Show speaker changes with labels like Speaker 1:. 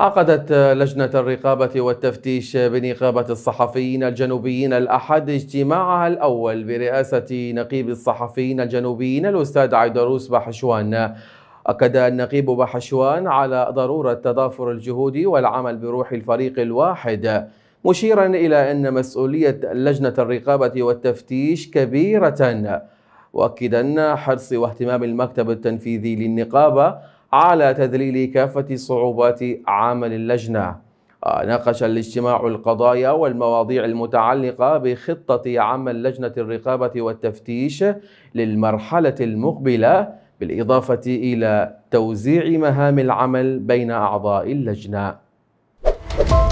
Speaker 1: عقدت آه، لجنة الرقابة والتفتيش بنقابة الصحفيين الجنوبيين الأحد اجتماعها الأول برئاسة نقيب الصحفيين الجنوبيين الأستاذ عيدروس بحشوان أكد النقيب بحشوان على ضرورة تضافر الجهود والعمل بروح الفريق الواحد مشيرا إلى أن مسؤولية لجنة الرقابة والتفتيش كبيرة وأكدا حرص واهتمام المكتب التنفيذي للنقابة على تذليل كافة صعوبات عمل اللجنة آه، ناقش الاجتماع القضايا والمواضيع المتعلقة بخطة عمل لجنة الرقابة والتفتيش للمرحلة المقبلة بالإضافة إلى توزيع مهام العمل بين أعضاء اللجنة